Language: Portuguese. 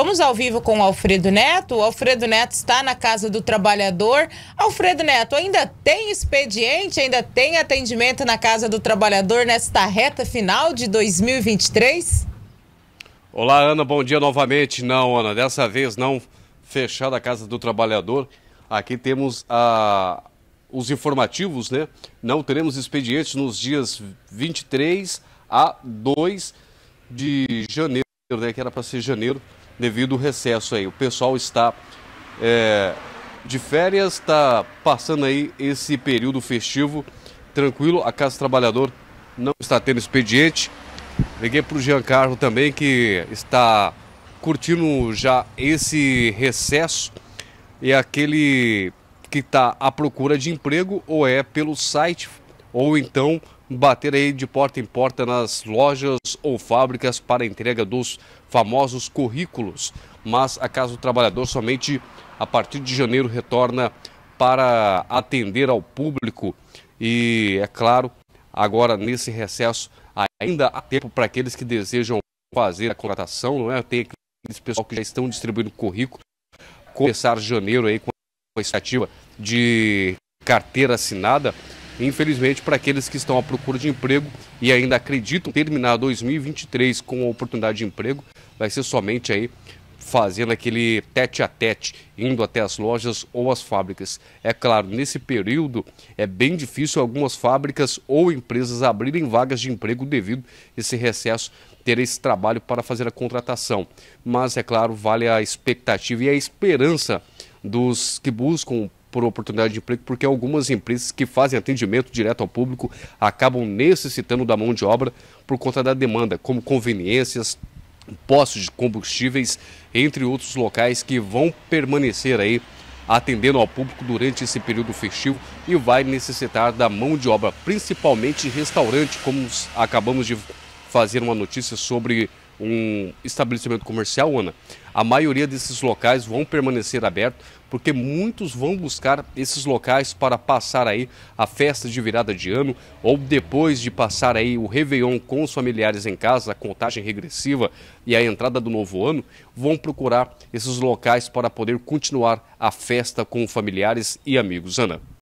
Vamos ao vivo com o Alfredo Neto. O Alfredo Neto está na Casa do Trabalhador. Alfredo Neto, ainda tem expediente, ainda tem atendimento na Casa do Trabalhador nesta reta final de 2023? Olá, Ana, bom dia novamente. Não, Ana, dessa vez não fechada a Casa do Trabalhador. Aqui temos a, ah, os informativos, né? Não teremos expedientes nos dias 23 a 2 de janeiro, né? Que era para ser janeiro, devido ao recesso aí. O pessoal está é, de férias, está passando aí esse período festivo tranquilo. A Casa Trabalhador não está tendo expediente. Liguei para o Giancarlo também, que está curtindo já esse recesso. e é aquele que está à procura de emprego ou é pelo site ou então bater aí de porta em porta nas lojas ou fábricas para entrega dos famosos currículos. Mas a Casa do Trabalhador somente a partir de janeiro retorna para atender ao público e, é claro, agora nesse recesso ainda há tempo para aqueles que desejam fazer a contratação, não é? Tem aqueles pessoal que já estão distribuindo currículo, começar janeiro aí com a iniciativa de carteira assinada Infelizmente, para aqueles que estão à procura de emprego e ainda acreditam terminar 2023 com a oportunidade de emprego, vai ser somente aí fazendo aquele tete a tete, indo até as lojas ou as fábricas. É claro, nesse período é bem difícil algumas fábricas ou empresas abrirem vagas de emprego devido a esse recesso, ter esse trabalho para fazer a contratação. Mas é claro, vale a expectativa e a esperança dos que buscam por oportunidade de emprego, porque algumas empresas que fazem atendimento direto ao público acabam necessitando da mão de obra por conta da demanda, como conveniências, postos de combustíveis, entre outros locais que vão permanecer aí atendendo ao público durante esse período festivo e vai necessitar da mão de obra, principalmente restaurante, como acabamos de fazer uma notícia sobre um estabelecimento comercial, Ana, a maioria desses locais vão permanecer abertos, porque muitos vão buscar esses locais para passar aí a festa de virada de ano ou depois de passar aí o Réveillon com os familiares em casa, a contagem regressiva e a entrada do novo ano, vão procurar esses locais para poder continuar a festa com familiares e amigos. Ana.